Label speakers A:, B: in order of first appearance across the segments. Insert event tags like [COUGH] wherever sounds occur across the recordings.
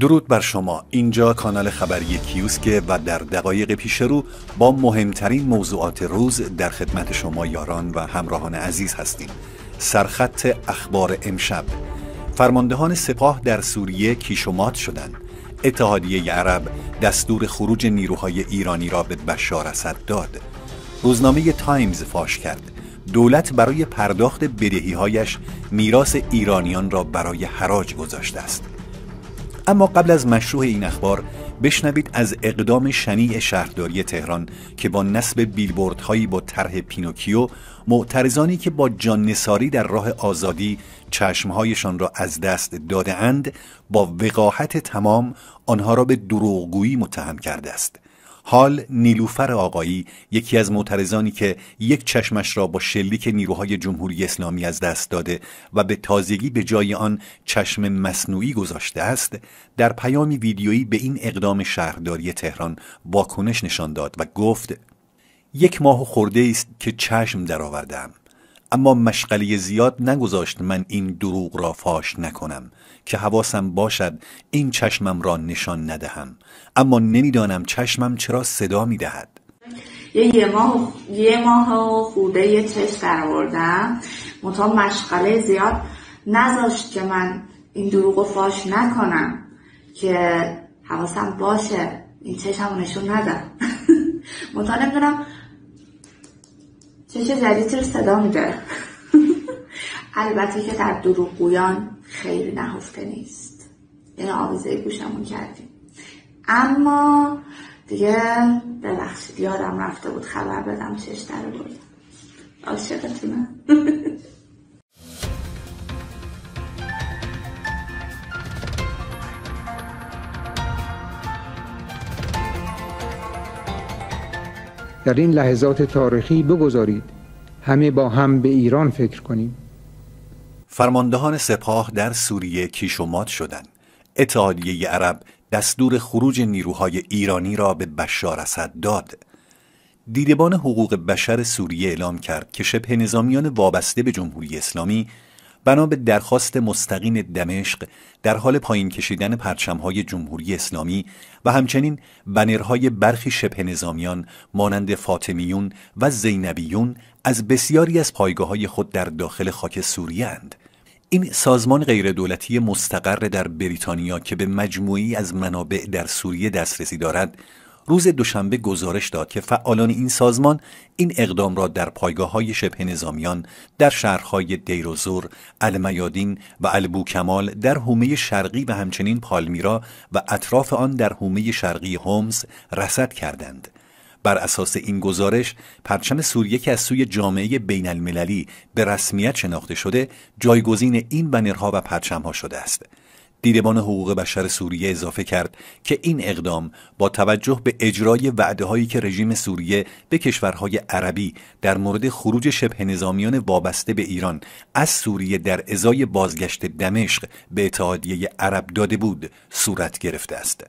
A: درود بر شما اینجا کانال خبری کیوسکه و در دقایق پیش رو با مهمترین موضوعات روز در خدمت شما یاران و همراهان عزیز هستیم سرخط اخبار امشب فرماندهان سپاه در سوریه کیشومات شدند اتحادیه عرب دستور خروج نیروهای ایرانی را به بشار اسد داد روزنامه تایمز فاش کرد دولت برای پرداخت بدهیهایش میراث ایرانیان را برای حراج گذاشته است اما قبل از مشروع این اخبار بشنوید از اقدام شنیع شهرداری تهران که با نصب هایی با طرح پینوکیو معترضانی که با جان نساری در راه آزادی چشمهایشان را از دست داده اند با وقاحت تمام آنها را به دروغگویی متهم کرده است حال نیلوفر آقایی یکی از معترضانی که یک چشمش را با شلیک نیروهای جمهوری اسلامی از دست داده و به تازگی به جای آن چشم مصنوعی گذاشته است در پیامی ویدیویی به این اقدام شهرداری تهران واکنش نشان داد و گفت یک ماه خورده است که چشم درآوردم اما مشغله زیاد نگذاشت من این دروغ را فاش نکنم که حواسم باشد این چشمم را نشان ندهم اما نمیدانم چشمم چرا صدا می دهد یه ماه یه ماه یه چشم درآوردم متا مشغله زیاد نذاشت که من این دروغ فاش نکنم که حواسم باشه این چشم نشون ندم [LAUGHS] متا نمیدونم چش جدید رو صدا میده [LAUGHS] البته که در گویان خیلی نهفته نیست این آویزه گوشمون کردیم اما دیگه ببخشید یادم رفته بود خبر بدم چش در رو بردم من [LAUGHS] در این لحظات تاریخی بگذارید همه با هم به ایران فکر کنیم فرماندهان سپاه در سوریه کیش شدند اتحادیه عرب دستور خروج نیروهای ایرانی را به بشار اسد داد دیدبان حقوق بشر سوریه اعلام کرد که شبه نظامیان وابسته به جمهوری اسلامی بنا به درخواست مستقیم دمشق در حال پایین کشیدن پرچمهای جمهوری اسلامی و همچنین بنرهای برخی شبه نظامیان مانند فاطمیون و زینبیون از بسیاری از پایگاه های خود در داخل خاک سوریه اند. این سازمان غیردولتی مستقر در بریتانیا که به مجموعی از منابع در سوریه دسترسی دارد روز دوشنبه گزارش داد که فعالان این سازمان این اقدام را در پایگاه های شبه نظامیان در شهرهای دیروزور، المیادین و البوکمال در حومه شرقی و همچنین پالمیرا و اطراف آن در حومه شرقی هومز رسد کردند. بر اساس این گزارش پرچم سوریه که از سوی جامعه بین المللی به رسمیت شناخته شده جایگزین این بنرها و پرچمها شده است. دیدبان حقوق بشر سوریه اضافه کرد که این اقدام با توجه به اجرای وعده هایی که رژیم سوریه به کشورهای عربی در مورد خروج شبه نظامیان وابسته به ایران از سوریه در ازای بازگشت دمشق به اتحادیه عرب داده بود صورت گرفته است.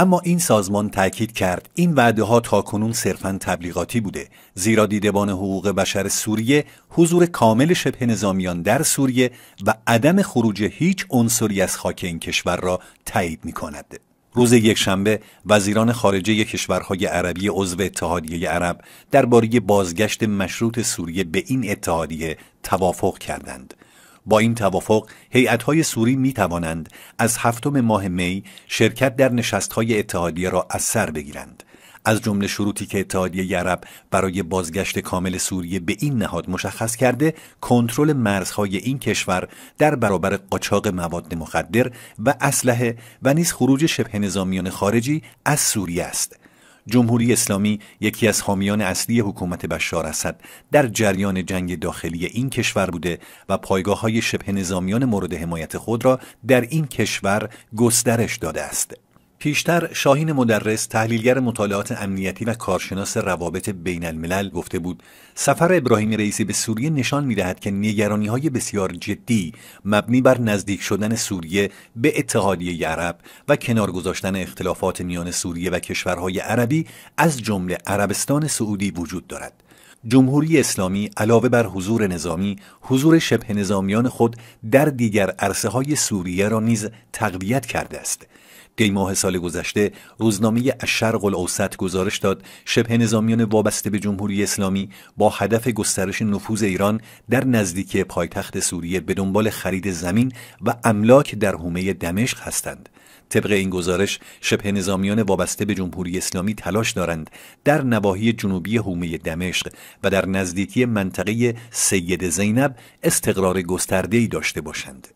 A: اما این سازمان تاکید کرد این وعده ها تاکنون صرفا تبلیغاتی بوده زیرا دیدبان حقوق بشر سوریه حضور کامل شبه نظامیان در سوریه و عدم خروج هیچ عنصری از خاک این کشور را تایید می کند. روز شنبه وزیران خارجه کشورهای عربی عضو اتحادیه عرب درباره بازگشت مشروط سوریه به این اتحادیه توافق کردند. با این توافق های سوری می توانند از هفتم ماه می شرکت در نشستهای اتحادیه را از سر بگیرند از جمله شروطی که اتحادیه عرب برای بازگشت کامل سوریه به این نهاد مشخص کرده کنترل مرزهای این کشور در برابر قاچاق مواد مخدر و اسلحه و نیز خروج شبه نظامیان خارجی از سوریه است جمهوری اسلامی یکی از حامیان اصلی حکومت بشار اسد در جریان جنگ داخلی این کشور بوده و پایگاه های شبه نظامیان مورد حمایت خود را در این کشور گسترش داده است. پیشتر شاهین مدرس تحلیلگر مطالعات امنیتی و کارشناس روابط بین الملل گفته بود سفر ابراهیم رئیسی به سوریه نشان میدهد که نگرانی های بسیار جدی مبنی بر نزدیک شدن سوریه به اتحادیه عرب و کنار گذاشتن اختلافات میان سوریه و کشورهای عربی از جمله عربستان سعودی وجود دارد جمهوری اسلامی علاوه بر حضور نظامی حضور شبه نظامیان خود در دیگر عرصه های سوریه را نیز تقویت کرده است ماه سال گذشته روزنامه الشرق الاوسط گزارش داد شبه نظامیان وابسته به جمهوری اسلامی با هدف گسترش نفوذ ایران در نزدیکی پایتخت سوریه به دنبال خرید زمین و املاک در حومه دمشق هستند طبق این گزارش شبه نظامیان وابسته به جمهوری اسلامی تلاش دارند در نواحی جنوبی حومه دمشق و در نزدیکی منطقه سید زینب استقرار گسترده‌ای داشته باشند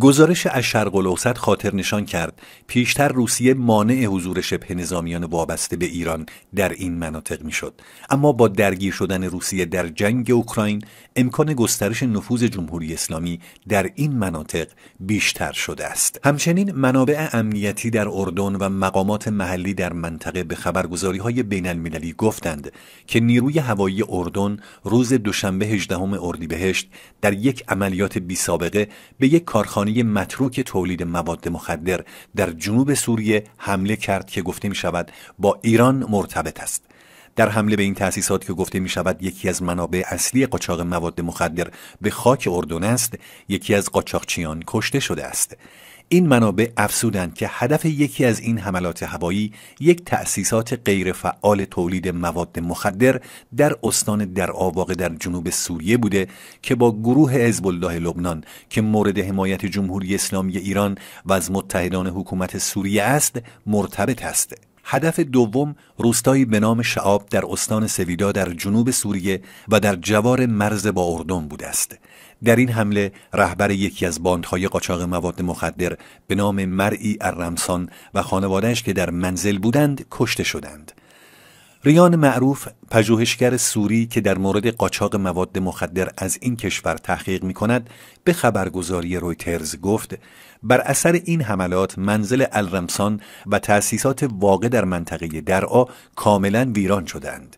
A: گزارش الاوسط خاطر نشان کرد پیشتر روسیه مانع حضور شبه نظامیان وابسته به ایران در این مناطق میشد اما با درگیر شدن روسیه در جنگ اوکراین امکان گسترش نفوذ جمهوری اسلامی در این مناطق بیشتر شده است همچنین منابع امنیتی در اردن و مقامات محلی در منطقه به خبرگزاری های بین المللی گفتند که نیروی هوایی اردن روز دوشنبه 18 اردیبهشت در یک عملیات بی سابقه به یک کارخانه کارخانه متروک تولید مواد مخدر در جنوب سوریه حمله کرد که گفته می شود با ایران مرتبط است در حمله به این تأسیسات که گفته می شود یکی از منابع اصلی قاچاق مواد مخدر به خاک اردن است یکی از قاچاقچیان کشته شده است این منابع افزودند که هدف یکی از این حملات هوایی یک تأسیسات غیرفعال تولید مواد مخدر در استان در آواقع در جنوب سوریه بوده که با گروه حزب لبنان که مورد حمایت جمهوری اسلامی ایران و از متحدان حکومت سوریه است مرتبط است. هدف دوم روستایی به نام شعاب در استان سویدا در جنوب سوریه و در جوار مرز با اردن بوده است در این حمله رهبر یکی از باندهای قاچاق مواد مخدر به نام مرعی الرمسان و خانوادهش که در منزل بودند کشته شدند. ریان معروف پژوهشگر سوری که در مورد قاچاق مواد مخدر از این کشور تحقیق می کند به خبرگزاری رویترز گفت بر اثر این حملات منزل الرمسان و تأسیسات واقع در منطقه درعا کاملا ویران شدند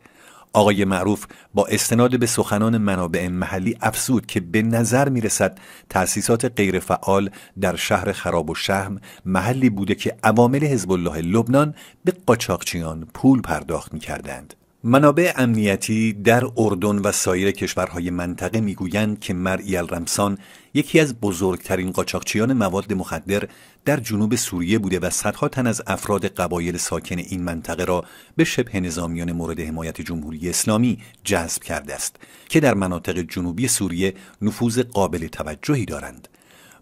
A: آقای معروف با استناد به سخنان منابع محلی افزود که به نظر می رسد تأسیسات غیرفعال در شهر خراب و شهم محلی بوده که عوامل حزب الله لبنان به قاچاقچیان پول پرداخت می کردند. منابع امنیتی در اردن و سایر کشورهای منطقه میگویند که مرئی الرمسان یکی از بزرگترین قاچاقچیان مواد مخدر در جنوب سوریه بوده و صدها تن از افراد قبایل ساکن این منطقه را به شبه نظامیان مورد حمایت جمهوری اسلامی جذب کرده است که در مناطق جنوبی سوریه نفوذ قابل توجهی دارند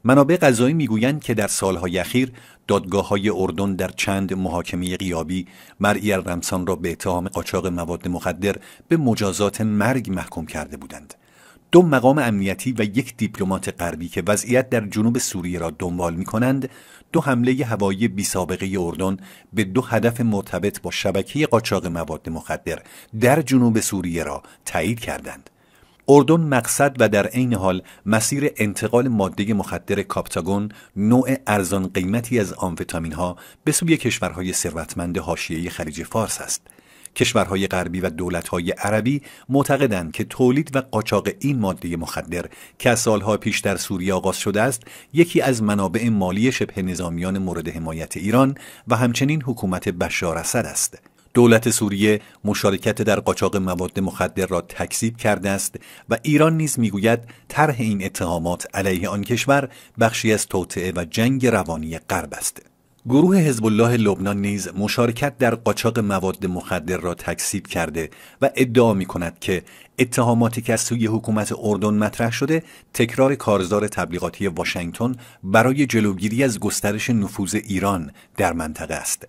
A: منابع غذایی میگویند که در سالهای اخیر دادگاه های اردن در چند محاکمه قیابی مرئی رمسان را به اتهام قاچاق مواد مخدر به مجازات مرگ محکوم کرده بودند. دو مقام امنیتی و یک دیپلمات غربی که وضعیت در جنوب سوریه را دنبال می کنند دو حمله هوایی بی سابقه اردن به دو هدف مرتبط با شبکه قاچاق مواد مخدر در جنوب سوریه را تایید کردند. اردن مقصد و در عین حال مسیر انتقال ماده مخدر کاپتاگون نوع ارزان قیمتی از آمفتامین ها به سوی کشورهای ثروتمند حاشیه خلیج فارس است کشورهای غربی و دولتهای عربی معتقدند که تولید و قاچاق این ماده مخدر که از سالها پیش در سوریه آغاز شده است یکی از منابع مالی شبه نظامیان مورد حمایت ایران و همچنین حکومت بشار اسد است دولت سوریه مشارکت در قاچاق مواد مخدر را تکذیب کرده است و ایران نیز میگوید طرح این اتهامات علیه آن کشور بخشی از توطعه و جنگ روانی غرب است گروه حزب الله لبنان نیز مشارکت در قاچاق مواد مخدر را تکذیب کرده و ادعا می کند که اتهاماتی که از سوی حکومت اردن مطرح شده تکرار کارزار تبلیغاتی واشنگتن برای جلوگیری از گسترش نفوذ ایران در منطقه است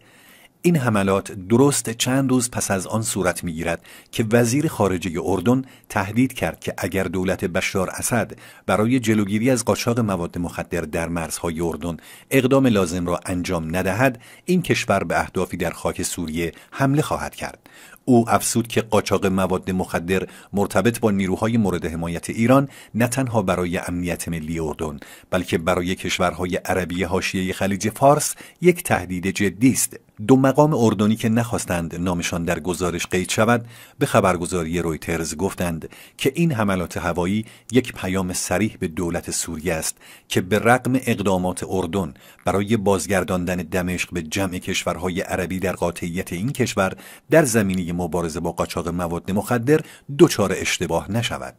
A: این حملات درست چند روز پس از آن صورت میگیرد که وزیر خارجه اردن تهدید کرد که اگر دولت بشار اسد برای جلوگیری از قاچاق مواد مخدر در مرزهای اردن اقدام لازم را انجام ندهد این کشور به اهدافی در خاک سوریه حمله خواهد کرد او افسود که قاچاق مواد مخدر مرتبط با نیروهای مورد حمایت ایران نه تنها برای امنیت ملی اردن بلکه برای کشورهای عربی حاشیه خلیج فارس یک تهدید جدی است دو مقام اردنی که نخواستند نامشان در گزارش قید شود به خبرگزاری رویترز گفتند که این حملات هوایی یک پیام سریح به دولت سوریه است که به رقم اقدامات اردن برای بازگرداندن دمشق به جمع کشورهای عربی در قاطعیت این کشور در زمینه مبارزه با قاچاق مواد مخدر دوچار اشتباه نشود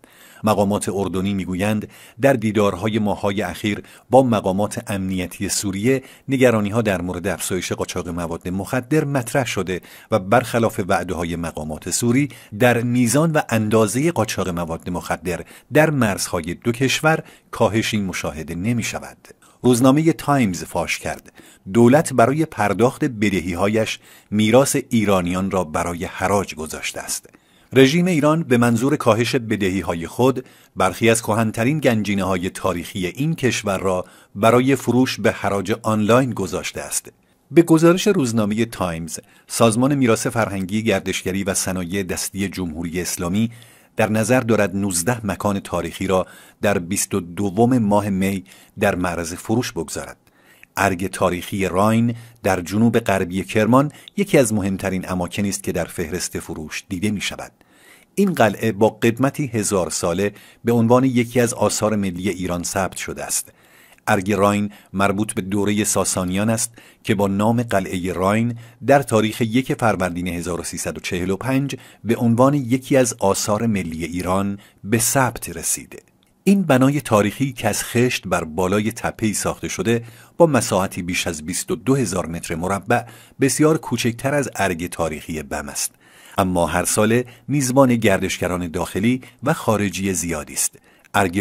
A: مقامات اردنی میگویند در دیدارهای ماهای اخیر با مقامات امنیتی سوریه نگرانی ها در مورد افزایش قاچاق مواد مخدر مطرح شده و برخلاف وعده های مقامات سوری در میزان و اندازه قاچاق مواد مخدر در مرزهای دو کشور کاهشی مشاهده نمی شود. روزنامه تایمز فاش کرد دولت برای پرداخت هایش میراث ایرانیان را برای حراج گذاشته است رژیم ایران به منظور کاهش بدهی های خود برخی از کهنترین گنجینه های تاریخی این کشور را برای فروش به حراج آنلاین گذاشته است. به گزارش روزنامه تایمز، سازمان میراث فرهنگی گردشگری و صنایع دستی جمهوری اسلامی در نظر دارد 19 مکان تاریخی را در 22 ماه می در معرض فروش بگذارد. ارگ تاریخی راین در جنوب غربی کرمان یکی از مهمترین اماکنی است که در فهرست فروش دیده می شود. این قلعه با قدمتی هزار ساله به عنوان یکی از آثار ملی ایران ثبت شده است. ارگ راین مربوط به دوره ساسانیان است که با نام قلعه راین در تاریخ یک فروردین 1345 به عنوان یکی از آثار ملی ایران به ثبت رسیده. این بنای تاریخی که از خشت بر بالای تپهی ساخته شده با مساحتی بیش از 22 هزار متر مربع بسیار کوچکتر از ارگ تاریخی بم است. اما هر سال میزبان گردشگران داخلی و خارجی زیادی است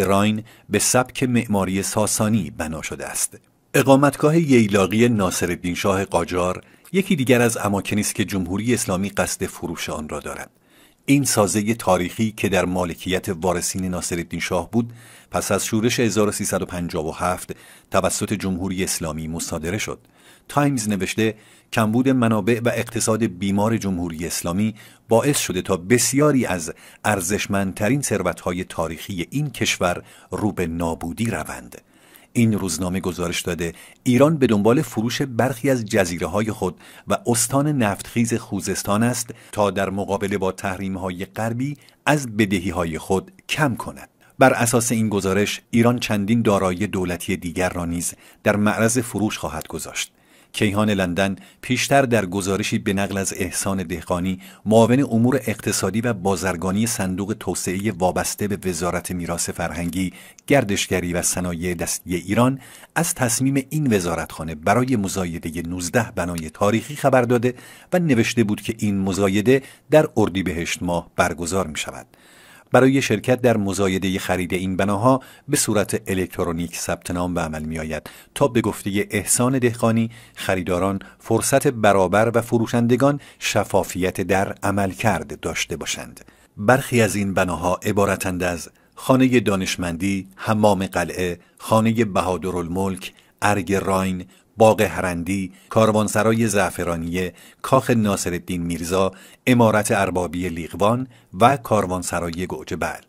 A: راین به سبک معماری ساسانی بنا شده است اقامتگاه ییلاقی ناصر شاه قاجار یکی دیگر از اماکنی است که جمهوری اسلامی قصد فروش آن را دارد این سازه تاریخی که در مالکیت وارثین ناصرالدین شاه بود پس از شورش 1357 توسط جمهوری اسلامی مصادره شد تایمز نوشته کمبود منابع و اقتصاد بیمار جمهوری اسلامی باعث شده تا بسیاری از ارزشمندترین ثروتهای تاریخی این کشور رو به نابودی روند این روزنامه گزارش داده ایران به دنبال فروش برخی از جزیره های خود و استان نفتخیز خوزستان است تا در مقابله با تحریم های غربی از بدهی های خود کم کند بر اساس این گزارش ایران چندین دارایی دولتی دیگر را نیز در معرض فروش خواهد گذاشت کیهان لندن پیشتر در گزارشی به نقل از احسان دهقانی معاون امور اقتصادی و بازرگانی صندوق توسعه وابسته به وزارت میراث فرهنگی گردشگری و صنایع دستی ایران از تصمیم این وزارتخانه برای مزایده 19 بنای تاریخی خبر داده و نوشته بود که این مزایده در اردیبهشت ماه برگزار می شود برای شرکت در مزایده خرید این بناها به صورت الکترونیک ثبت نام به عمل می آید تا به گفته احسان دهقانی خریداران فرصت برابر و فروشندگان شفافیت در عمل کرد داشته باشند برخی از این بناها عبارتند از خانه دانشمندی، حمام قلعه، خانه بهادرالملک، ارگ راین، باغ هرندی، کاروانسرای زعفرانیه، کاخ ناصرالدین میرزا، امارت اربابی لیغوان و کاروانسرای گوجبل.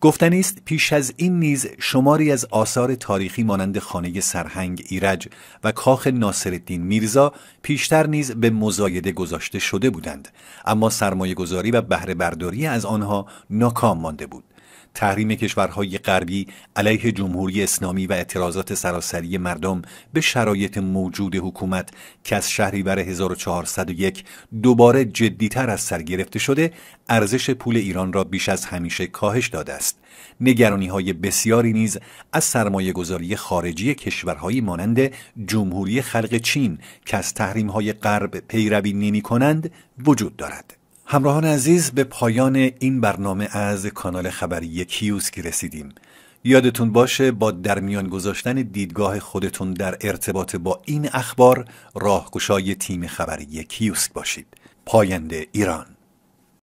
A: گفتنی است پیش از این نیز شماری از آثار تاریخی مانند خانه سرهنگ ایرج و کاخ ناصرالدین میرزا پیشتر نیز به مزایده گذاشته شده بودند اما سرمایه گذاری و بهره برداری از آنها ناکام مانده بود تحریم کشورهای غربی علیه جمهوری اسلامی و اعتراضات سراسری مردم به شرایط موجود حکومت که از شهریور 1401 دوباره جدیتر از سر گرفته شده ارزش پول ایران را بیش از همیشه کاهش داده است نگرانی های بسیاری نیز از سرمایه گذاری خارجی کشورهایی مانند جمهوری خلق چین که از تحریم های غرب پیروی نمی کنند وجود دارد همراهان عزیز به پایان این برنامه از کانال خبری کیوسک رسیدیم یادتون باشه با درمیان گذاشتن دیدگاه خودتون در ارتباط با این اخبار راهگشای تیم خبری کیوسک باشید پاینده ایران